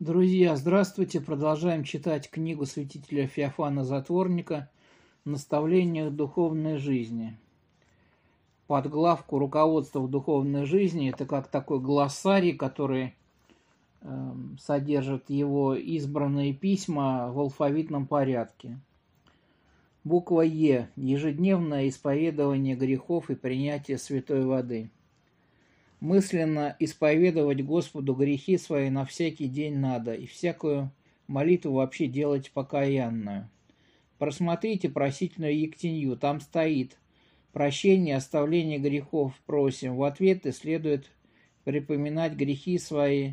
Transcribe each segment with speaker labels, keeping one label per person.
Speaker 1: Друзья, здравствуйте! Продолжаем читать книгу святителя Феофана Затворника «Наставление духовной жизни». Под главку «Руководство в духовной жизни» – это как такой глоссарий, который э, содержит его избранные письма в алфавитном порядке. Буква «Е» – ежедневное исповедование грехов и принятие святой воды – мысленно исповедовать Господу грехи свои на всякий день надо, и всякую молитву вообще делать покаянную. Просмотрите просительную Ектенью, там стоит «Прощение, оставление грехов просим». В ответы следует припоминать грехи свои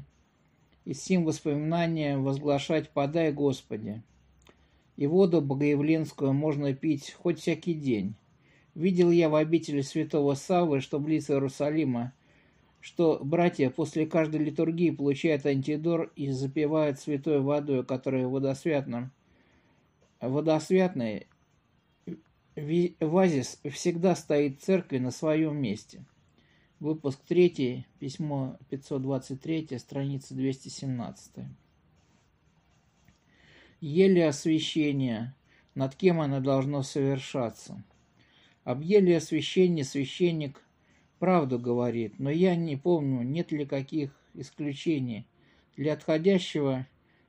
Speaker 1: и сим воспоминанием возглашать «Подай, Господи». И воду богоявленскую можно пить хоть всякий день. Видел я в обители святого Савы, что близ Иерусалима – что братья после каждой литургии получают антидор и запивают святой водой, которая водосвятна. Водосвятный вазис всегда стоит в церкви на своем месте. Выпуск 3, письмо 523, страница 217. Еле освящение, над кем оно должно совершаться. Об еле освящении священник – правду говорит, но я не помню, нет ли каких исключений. Для отходящего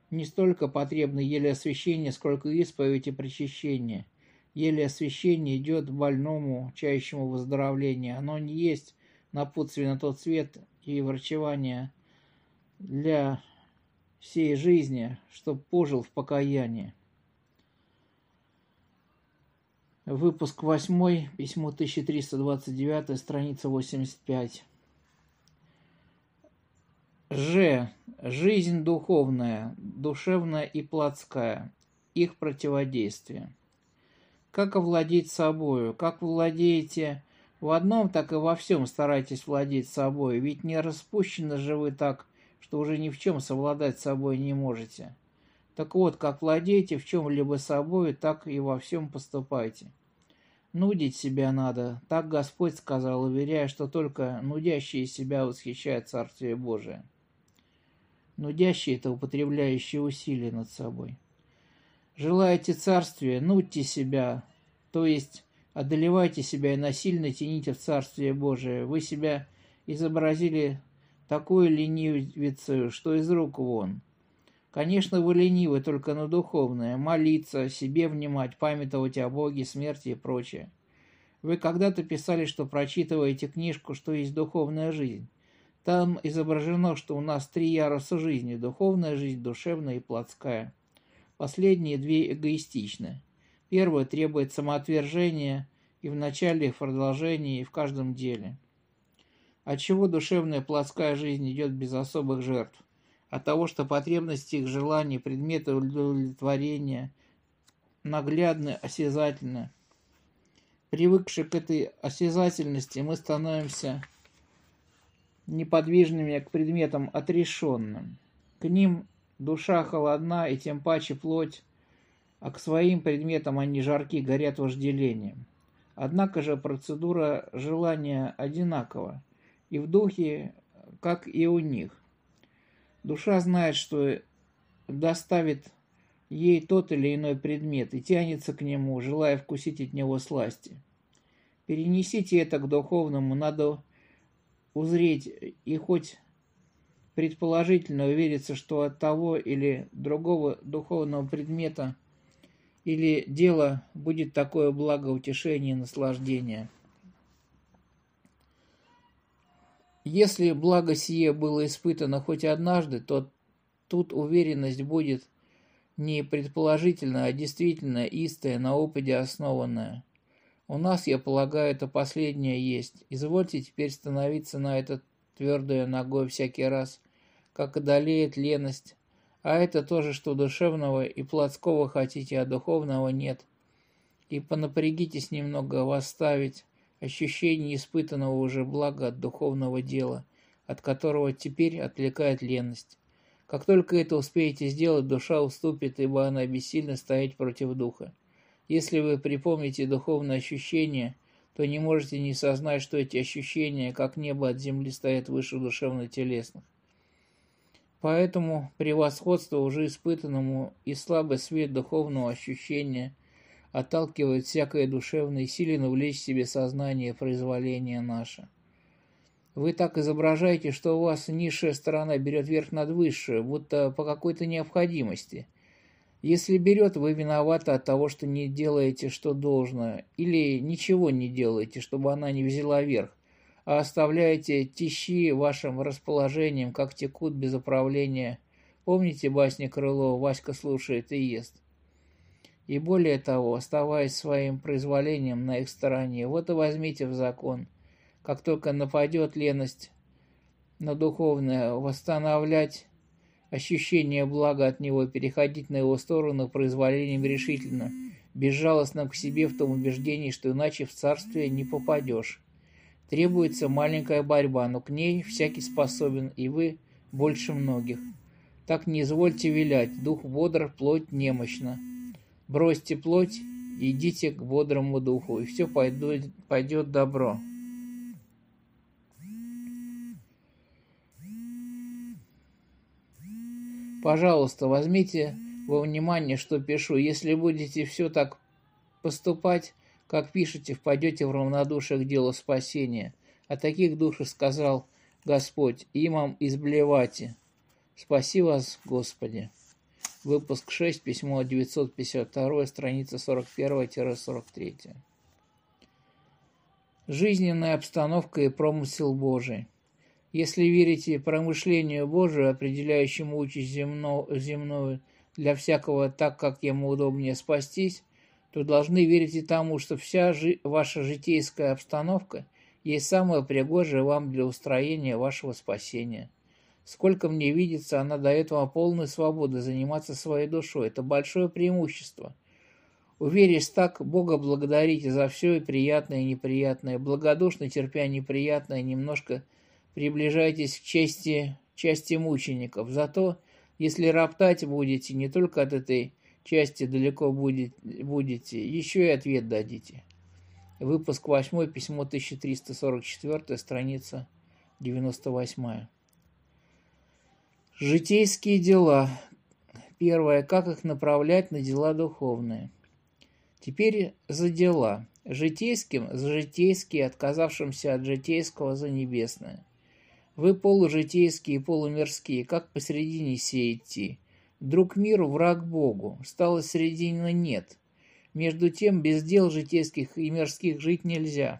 Speaker 1: не столько потребно еле освещение, сколько исповедь и причащение. Еле освещение идет больному, чающему выздоровление. Оно не есть напутствие на тот свет и врачевание для всей жизни, чтоб пожил в покаянии. Выпуск 8, письмо 1329, страница 85. Ж. Жизнь духовная, душевная и плотская. Их противодействие. Как овладеть собою? Как владеете в одном, так и во всем старайтесь владеть собой, ведь не распущены же вы так, что уже ни в чем совладать собой не можете. Так вот, как владеете в чем-либо собой, так и во всем поступайте. Нудить себя надо, так Господь сказал, уверяя, что только нудящие себя восхищают Царствие Божие. Нудящие – это употребляющие усилия над собой. Желаете царствия, нудьте себя, то есть одолевайте себя и насильно тяните в Царствие Божие. Вы себя изобразили такой ленивицу, что из рук вон – Конечно, вы ленивы только на духовное, молиться, себе внимать, памятовать о Боге, смерти и прочее. Вы когда-то писали, что прочитываете книжку «Что есть духовная жизнь». Там изображено, что у нас три яруса жизни – духовная жизнь, душевная и плотская. Последние две эгоистичны. Первое требует самоотвержения и в начале, и в продолжении, и в каждом деле. Отчего душевная плотская жизнь идет без особых жертв? от того, что потребности их желаний, предметы удовлетворения наглядны, осязательны. Привыкши к этой осязательности, мы становимся неподвижными к предметам отрешенным. К ним душа холодна и тем паче плоть, а к своим предметам они жарки, горят вожделением. Однако же процедура желания одинакова и в духе, как и у них. Душа знает, что доставит ей тот или иной предмет и тянется к нему, желая вкусить от него сласти. Перенесите это к духовному, надо узреть и хоть предположительно увериться, что от того или другого духовного предмета или дела будет такое благо, утешение и наслаждение – Если благо сие было испытано хоть однажды, то тут уверенность будет не предположительная, а действительно истая, на опыте основанная. У нас, я полагаю, это последнее есть. Извольте теперь становиться на это твердой ногой всякий раз, как одолеет леность, а это тоже, что душевного и плотского хотите, а духовного нет. И понапрягитесь немного восставить ощущение испытанного уже блага от духовного дела, от которого теперь отвлекает леность. Как только это успеете сделать, душа уступит, ибо она бессильно стоять против духа. Если вы припомните духовное ощущение, то не можете не сознать, что эти ощущения, как небо от земли, стоят выше душевно-телесных. Поэтому превосходство уже испытанному и слабый свет духовного ощущения отталкивает всякое душевное, силен увлечь себе сознание произволения наше. Вы так изображаете, что у вас низшая сторона берет верх над высшую, будто по какой-то необходимости. Если берет, вы виноваты от того, что не делаете, что должно, или ничего не делаете, чтобы она не взяла верх, а оставляете тищи вашим расположением, как текут без управления. Помните басни Крылова «Васька слушает и ест»? И более того, оставаясь своим произволением на их стороне, вот и возьмите в закон. Как только нападет леность на духовное, восстанавливать ощущение блага от него, переходить на его сторону произволением решительно, безжалостно к себе в том убеждении, что иначе в царствие не попадешь. Требуется маленькая борьба, но к ней всякий способен, и вы больше многих. Так не извольте вилять, дух бодр, плоть немощна. Бросьте плоть и идите к бодрому духу, и все пойдет, пойдет добро. Пожалуйста, возьмите во внимание, что пишу. Если будете все так поступать, как пишете, впадете в равнодушие к делу спасения. О таких душах сказал Господь, имам изблевайте. Спаси вас, Господи. Выпуск 6, письмо 952, страница 41-43. Жизненная обстановка и промысел Божий. Если верите промышлению Божию, определяющему участь земно, земную для всякого так, как ему удобнее спастись, то должны верить и тому, что вся жи ваша житейская обстановка есть самая пригожая вам для устроения вашего спасения – Сколько мне видится, она дает вам полную свободу заниматься своей душой. Это большое преимущество. Уверясь так, Бога благодарите за все и приятное, и неприятное. Благодушно терпя неприятное, немножко приближайтесь к чести, части мучеников. Зато, если роптать будете, не только от этой части далеко будет, будете, еще и ответ дадите. Выпуск 8, письмо 1344, страница 98. Житейские дела. Первое. Как их направлять на дела духовные? Теперь за дела. Житейским – за житейские, отказавшимся от житейского – за небесное. Вы полужитейские и полумирские, как посередине сей идти? Друг миру, враг Богу, стало середина нет. Между тем, без дел житейских и мирских жить нельзя.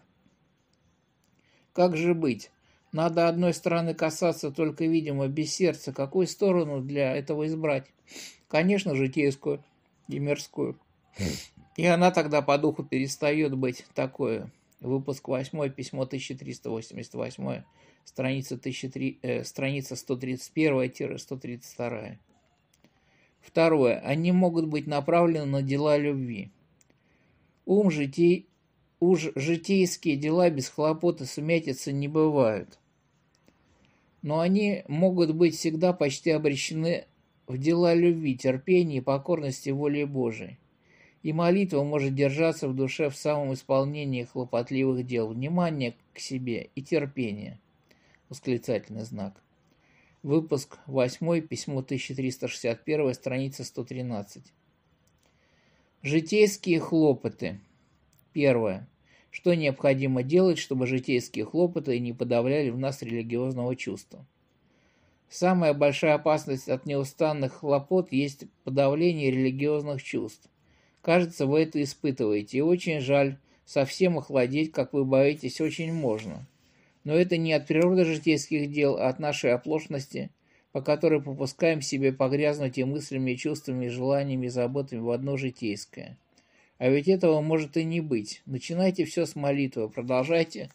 Speaker 1: Как же быть? Надо одной стороны касаться только, видимо, без сердца. Какую сторону для этого избрать? Конечно, житейскую и мирскую. И она тогда по духу перестает быть такой. Выпуск 8, письмо 1388, страница, 1003, э, страница 131-132. Второе. Они могут быть направлены на дела любви. Ум житей, уж житейские дела без хлопоты сумятицы не бывают – но они могут быть всегда почти обречены в дела любви, терпения и покорности воли Божией. И молитва может держаться в душе в самом исполнении хлопотливых дел, внимание к себе и терпение. Восклицательный знак. Выпуск 8, письмо 1361, страница 113. Житейские хлопоты. Первое что необходимо делать, чтобы житейские хлопоты не подавляли в нас религиозного чувства. Самая большая опасность от неустанных хлопот есть подавление религиозных чувств. Кажется, вы это испытываете, и очень жаль, совсем охладеть, как вы боитесь, очень можно. Но это не от природы житейских дел, а от нашей оплошности, по которой попускаем себе погрязнуть и мыслями, и чувствами, и желаниями, и заботами в одно житейское – а ведь этого может и не быть. Начинайте все с молитвы, продолжайте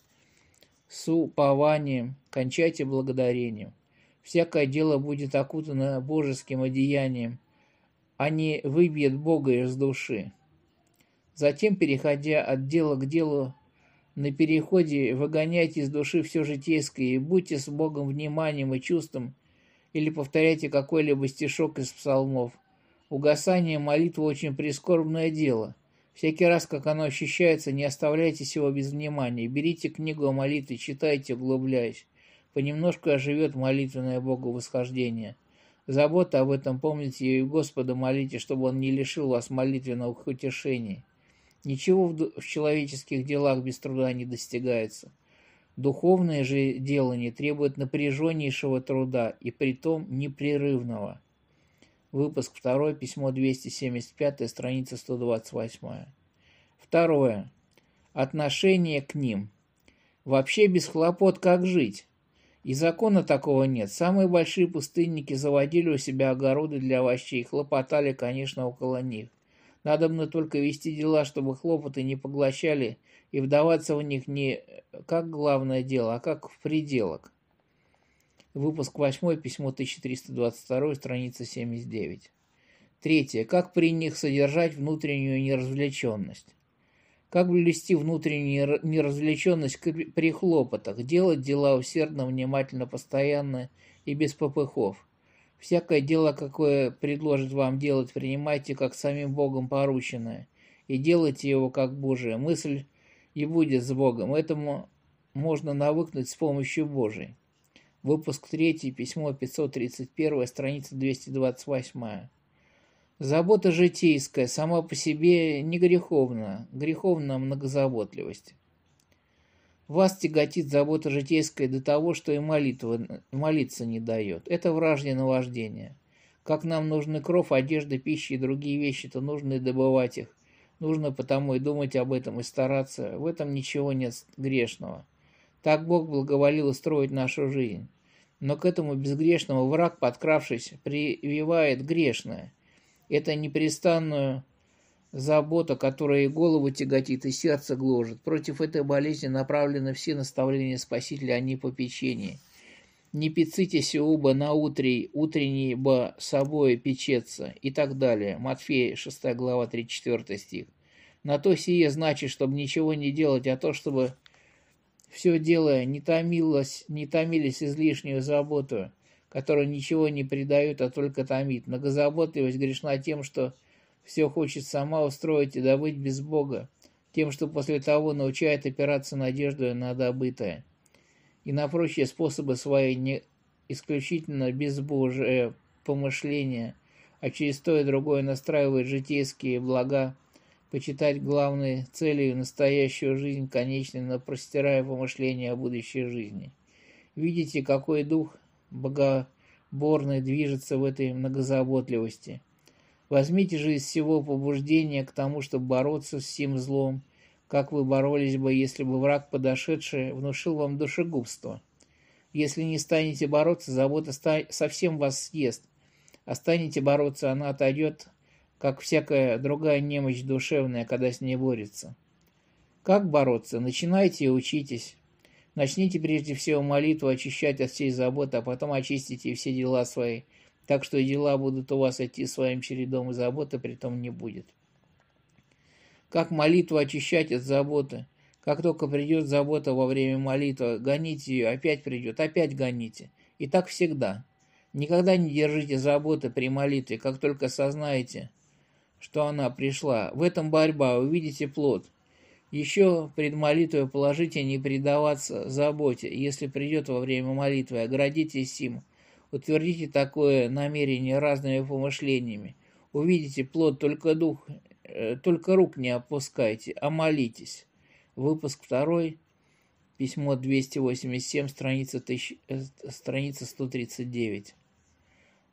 Speaker 1: с упованием, кончайте благодарением. Всякое дело будет окутано божеским одеянием, а не выбьет Бога из души. Затем, переходя от дела к делу, на переходе выгоняйте из души все житейское и будьте с Богом вниманием и чувством, или повторяйте какой-либо стишок из псалмов. Угасание молитвы очень прискорбное дело. Всякий раз, как оно ощущается, не оставляйте его без внимания. Берите книгу о молитве, читайте, углубляясь. Понемножку оживет молитвенное Богу восхождение. Забота об этом помните и Господа молите, чтобы Он не лишил вас молитвенных утешений. Ничего в, человеческих делах без труда не достигается. Духовное же не требует напряженнейшего труда и притом непрерывного – Выпуск 2, письмо 275, страница 128. Второе. Отношение к ним. Вообще без хлопот как жить? И закона такого нет. Самые большие пустынники заводили у себя огороды для овощей, и хлопотали, конечно, около них. Надо бы только вести дела, чтобы хлопоты не поглощали, и вдаваться в них не как главное дело, а как в пределок. Выпуск 8, письмо 1322, страница 79. Третье. Как при них содержать внутреннюю неразвлеченность? Как блести внутреннюю неразвлеченность при хлопотах? Делать дела усердно, внимательно, постоянно и без попыхов. Всякое дело, какое предложит вам делать, принимайте как самим Богом порученное, и делайте его как Божие. Мысль и будет с Богом. Этому можно навыкнуть с помощью Божией. Выпуск 3, письмо 531, страница 228. Забота житейская сама по себе не греховна, греховна многозаботливость. Вас тяготит забота житейская до того, что и молитва, молиться не дает. Это вражье наваждение. Как нам нужны кровь, одежда, пища и другие вещи, то нужно и добывать их. Нужно потому и думать об этом, и стараться. В этом ничего нет грешного. Так Бог благоволил устроить нашу жизнь но к этому безгрешному враг, подкравшись, прививает грешное. Это непрестанную забота, которая и голову тяготит, и сердце гложет. Против этой болезни направлены все наставления Спасителя о ней попечении. «Не пицитесь оба на утрей, утренний бы собой печется» и так далее. Матфея 6 глава 34 стих. На то сие значит, чтобы ничего не делать, а то, чтобы все делая, не, томилось не томились излишнюю заботу, которая ничего не придает, а только томит. Многозаботливость грешна тем, что все хочет сама устроить и добыть без Бога, тем, что после того научает опираться надеждой на добытое и на прочие способы свои не исключительно безбожие помышления, а через то и другое настраивает житейские блага почитать главной целью настоящую жизнь, конечно, простирая помышления о будущей жизни. Видите, какой дух богоборный движется в этой многозаботливости. Возьмите же из всего побуждения к тому, чтобы бороться с всем злом, как вы боролись бы, если бы враг подошедший внушил вам душегубство. Если не станете бороться, забота совсем вас съест, а станете бороться, она отойдет как всякая другая немощь душевная, когда с ней борется. Как бороться? Начинайте и учитесь. Начните прежде всего молитву очищать от всей заботы, а потом очистите все дела свои, так что и дела будут у вас идти своим чередом, и заботы при том не будет. Как молитву очищать от заботы? Как только придет забота во время молитвы, гоните ее, опять придет, опять гоните. И так всегда. Никогда не держите заботы при молитве, как только сознаете – что она пришла. В этом борьба, увидите плод. Еще пред молитвой положите не предаваться заботе, если придет во время молитвы, оградитесь им, утвердите такое намерение разными помышлениями. Увидите плод, только дух, э, только рук не опускайте, а молитесь. Выпуск второй письмо 287, страница, тысяч, э, страница 139.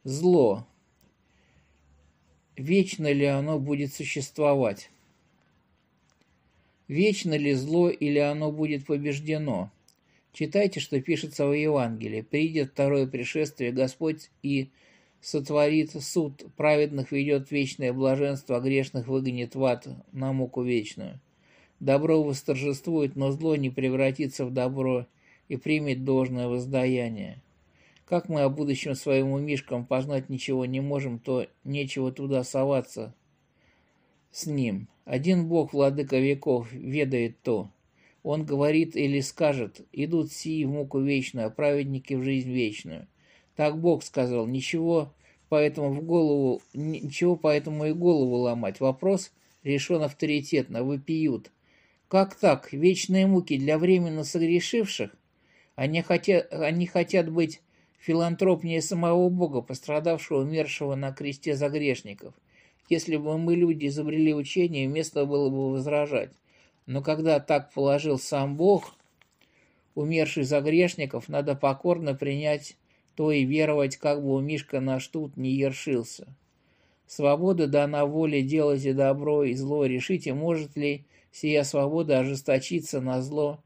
Speaker 1: Зло вечно ли оно будет существовать? Вечно ли зло или оно будет побеждено? Читайте, что пишется в Евангелии. Придет второе пришествие Господь и сотворит суд. Праведных ведет вечное блаженство, а грешных выгонит в ад на муку вечную. Добро восторжествует, но зло не превратится в добро и примет должное воздаяние. Как мы о будущем своему Мишкам познать ничего не можем, то нечего туда соваться с ним. Один Бог, владыка веков, ведает то. Он говорит или скажет, идут сии в муку вечную, а праведники в жизнь вечную. Так Бог сказал, ничего поэтому в голову, ничего поэтому и голову ломать. Вопрос решен авторитетно, Выпьют. Как так? Вечные муки для временно согрешивших? Они хотят, они хотят быть филантропнее самого Бога, пострадавшего, умершего на кресте за грешников. Если бы мы, люди, изобрели учение, место было бы возражать. Но когда так положил сам Бог, умерший за грешников, надо покорно принять то и веровать, как бы у Мишка наш тут не ершился. Свобода дана воле делать и добро, и зло. Решите, может ли сия свобода ожесточиться на зло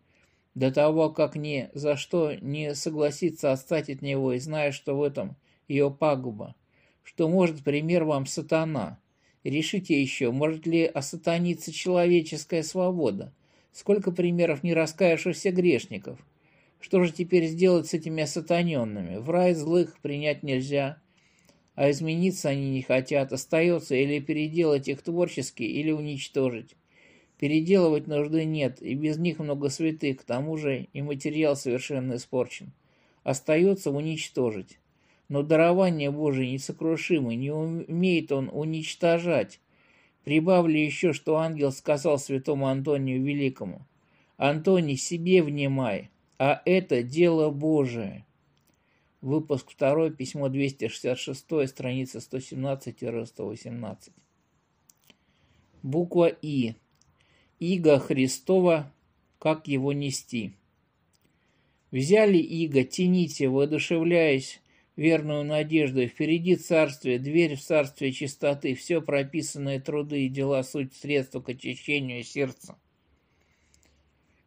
Speaker 1: до того, как ни за что не согласится отстать от него и зная, что в этом ее пагуба, что может пример вам сатана. Решите еще, может ли осатаниться человеческая свобода? Сколько примеров не раскаявшихся грешников? Что же теперь сделать с этими осатаненными? В рай злых принять нельзя, а измениться они не хотят. Остается или переделать их творчески, или уничтожить. Переделывать нужды нет, и без них много святых, к тому же и материал совершенно испорчен. Остается уничтожить. Но дарование Божие несокрушимо, не умеет он уничтожать. Прибавлю еще, что ангел сказал святому Антонию Великому. «Антоний, себе внимай, а это дело Божие». Выпуск 2, письмо 266, страница 117-118. Буква «И» иго Христова, как его нести. Взяли иго, тяните, воодушевляясь, верную надежду, впереди царствие, дверь в царствие чистоты, все прописанные труды и дела суть средства к очищению сердца.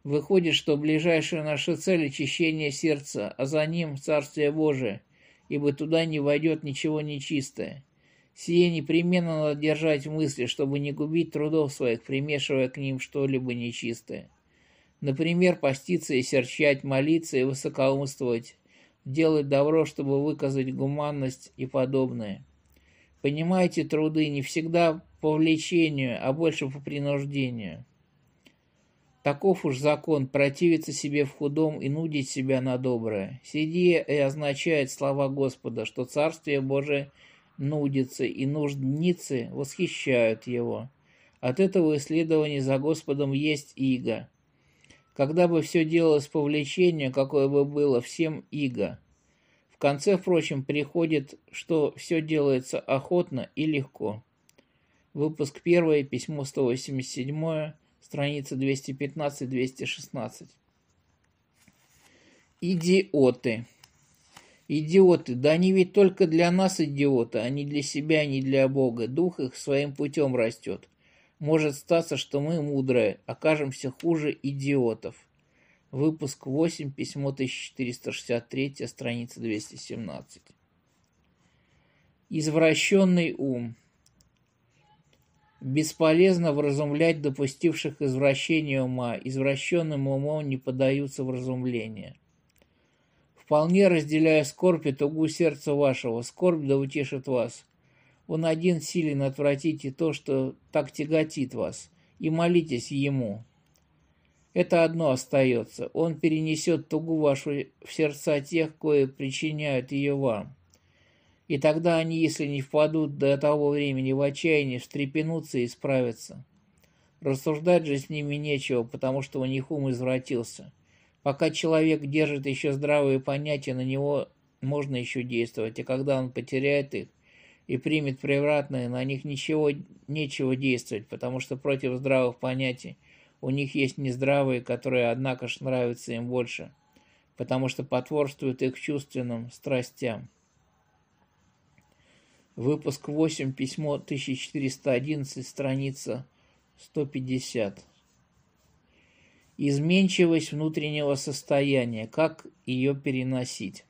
Speaker 1: Выходит, что ближайшая наша цель – очищение сердца, а за ним – Царствие Божие, ибо туда не войдет ничего нечистое. Сие непременно надо держать в мысли, чтобы не губить трудов своих, примешивая к ним что-либо нечистое. Например, поститься и серчать, молиться и высокоумствовать, делать добро, чтобы выказать гуманность и подобное. Понимаете, труды не всегда по влечению, а больше по принуждению. Таков уж закон, противиться себе в худом и нудить себя на доброе. Сие и означает слова Господа, что Царствие Божие – нудицы и нужницы восхищают его. От этого исследования за Господом есть иго. Когда бы все делалось по влечению, какое бы было, всем иго. В конце, впрочем, приходит, что все делается охотно и легко. Выпуск 1, письмо 187, страница 215-216. Идиоты. Идиоты, да они ведь только для нас идиоты, а не для себя, не для Бога. Дух их своим путем растет. Может статься, что мы, мудрые, окажемся хуже идиотов. Выпуск 8, письмо 1463, страница 217. Извращенный ум. Бесполезно вразумлять допустивших извращение ума, извращенным умом не подаются вразумления вполне разделяя скорбь и тугу сердца вашего, скорбь да утешит вас. Он один силен отвратить и то, что так тяготит вас, и молитесь Ему. Это одно остается. Он перенесет тугу вашу в сердца тех, кои причиняют ее вам. И тогда они, если не впадут до того времени в отчаяние, встрепенутся и справятся. Рассуждать же с ними нечего, потому что у них ум извратился. Пока человек держит еще здравые понятия, на него можно еще действовать, а когда он потеряет их и примет превратное, на них ничего, нечего действовать, потому что против здравых понятий у них есть нездравые, которые, однако ж, нравятся им больше, потому что потворствуют их чувственным страстям. Выпуск 8, письмо 1411, страница 150 изменчивость внутреннего состояния, как ее переносить.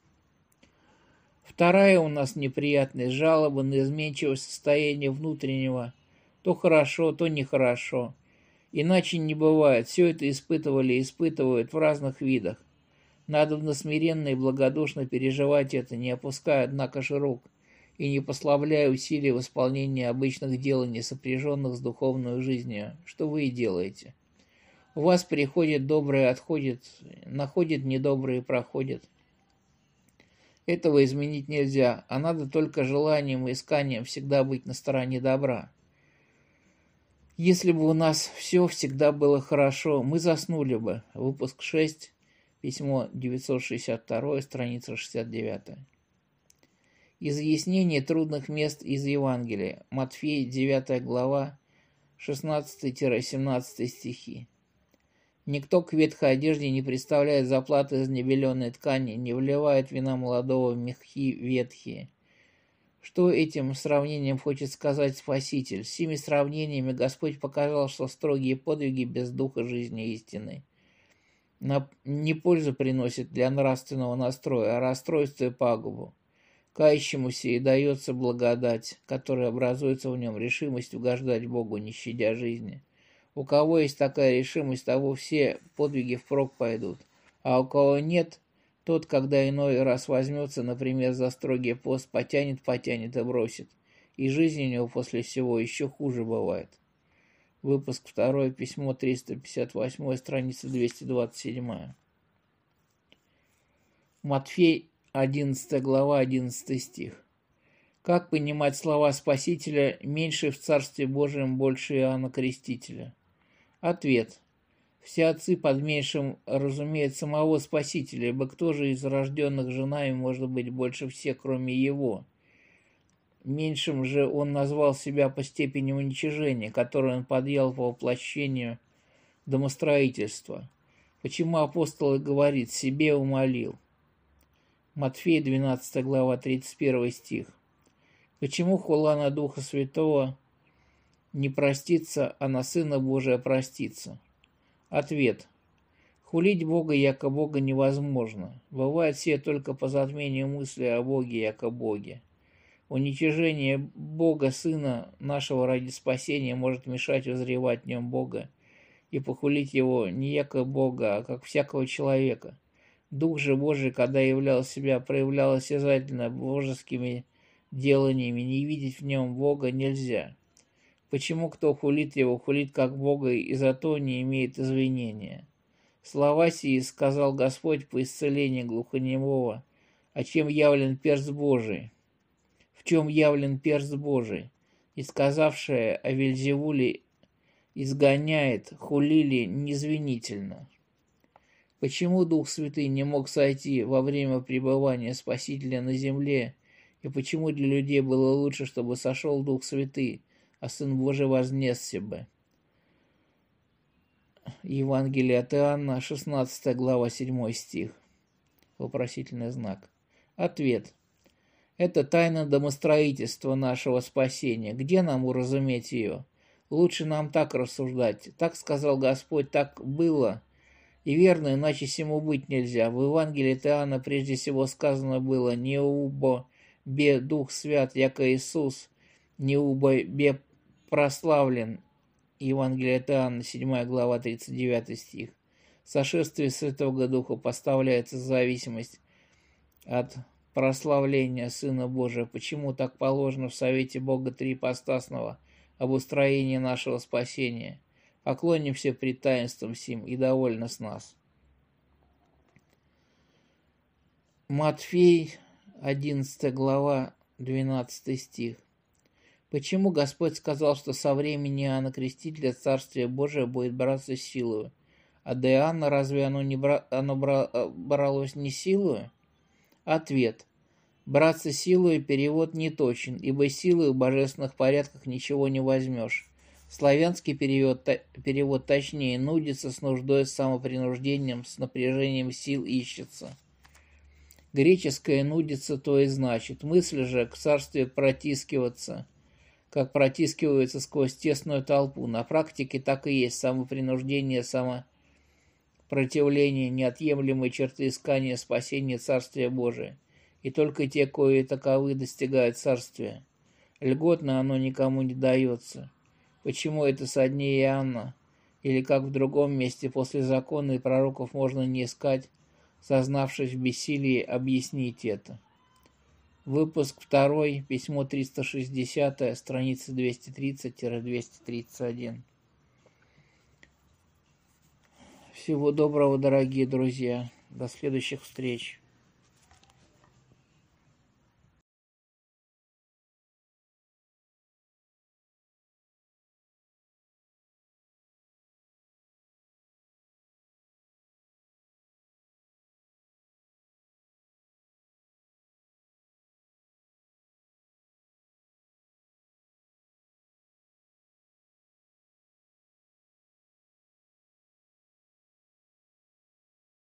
Speaker 1: Вторая у нас неприятная жалоба на изменчивость состояния внутреннего, то хорошо, то нехорошо. Иначе не бывает, все это испытывали и испытывают в разных видах. Надо смиренно и благодушно переживать это, не опуская, однако же, рук, и не пославляя усилий в исполнении обычных дел, не сопряженных с духовной жизнью, что вы и делаете. У вас приходит доброе, отходит, находит недобрые, проходит. Этого изменить нельзя, а надо только желанием и исканием всегда быть на стороне добра. Если бы у нас все всегда было хорошо, мы заснули бы. Выпуск 6, письмо 962, страница 69. Изъяснение трудных мест из Евангелия. Матфея 9 глава, 16-17 стихи. Никто к ветхой одежде не представляет заплаты из небеленой ткани, не вливает вина молодого в мехи ветхие. Что этим сравнением хочет сказать Спаситель? Сими сравнениями Господь показал, что строгие подвиги без духа жизни истины На не пользу приносит для нравственного настроя, а расстройство и пагубу. Кающемуся и дается благодать, которая образуется в нем решимость угождать Богу, не щадя жизни. У кого есть такая решимость, того все подвиги впрок пойдут. А у кого нет, тот, когда иной раз возьмется, например, за строгий пост, потянет, потянет и бросит. И жизнь у него после всего еще хуже бывает. Выпуск 2, письмо 358, страница 227. Матфей, 11 глава, 11 стих. Как понимать слова Спасителя «меньше в Царстве Божьем, больше Иоанна Крестителя»? Ответ. Все отцы под меньшим разумеют самого Спасителя, ибо кто же из рожденных женами может быть больше всех, кроме его? Меньшим же он назвал себя по степени уничижения, которое он подъел по воплощению домостроительства. Почему апостол говорит «себе умолил»? Матфея 12 глава 31 стих. Почему хулана Духа Святого не простится, а на Сына Божия простится? Ответ. Хулить Бога, яко Бога, невозможно. Бывает все только по затмению мысли о Боге, яко Боге. Уничижение Бога Сына нашего ради спасения может мешать узревать в нем Бога и похулить его не яко Бога, а как всякого человека. Дух же Божий, когда являл себя, проявлял осязательно божескими деланиями, не видеть в нем Бога нельзя. Почему кто хулит его, хулит как Бога, и зато не имеет извинения? Слова сии сказал Господь по исцелению глухонемого, а чем явлен перст Божий, в чем явлен перст Божий, и сказавшее о Вельзевуле изгоняет, хулили незвинительно. Почему Дух Святый не мог сойти во время пребывания Спасителя на земле, и почему для людей было лучше, чтобы сошел Дух Святый, а Сын Божий вознесся бы. Евангелие от Иоанна, 16 глава, 7 стих. Вопросительный знак. Ответ. Это тайна домостроительства нашего спасения. Где нам уразуметь ее? Лучше нам так рассуждать. Так сказал Господь, так было. И верно, иначе всему быть нельзя. В Евангелии Иоанна прежде всего сказано было «Не убо бе Дух Свят, яко Иисус, не убо бе прославлен. Евангелие от Иоанна, 7 глава, 39 стих. Сошествие Святого Духа поставляется зависимость от прославления Сына Божия. Почему так положено в Совете Бога Трипостасного об устроении нашего спасения? Поклонимся пред таинством сим и довольно с нас. Матфей, 11 глава, 12 стих. Почему Господь сказал, что со времени Иоанна Крестителя Царствие Божие будет браться силою? А до Иоанна разве оно, не бра... оно бра... Э, бралось не силою? Ответ. Браться силой перевод не точен, ибо силой в божественных порядках ничего не возьмешь. Славянский перевод, та, перевод точнее нудится с нуждой, с самопринуждением, с напряжением сил ищется. Греческое нудится то и значит. Мысль же к царстве протискиваться – как протискиваются сквозь тесную толпу. На практике так и есть самопринуждение, самопротивление, неотъемлемые черты искания спасения Царствия Божия. И только те, кои таковы достигают Царствия. Льготно оно никому не дается. Почему это со дней Иоанна? Или как в другом месте после закона и пророков можно не искать, сознавшись в бессилии, объяснить это. Выпуск 2, письмо 360, страница 230-231. Всего доброго, дорогие друзья. До следующих встреч.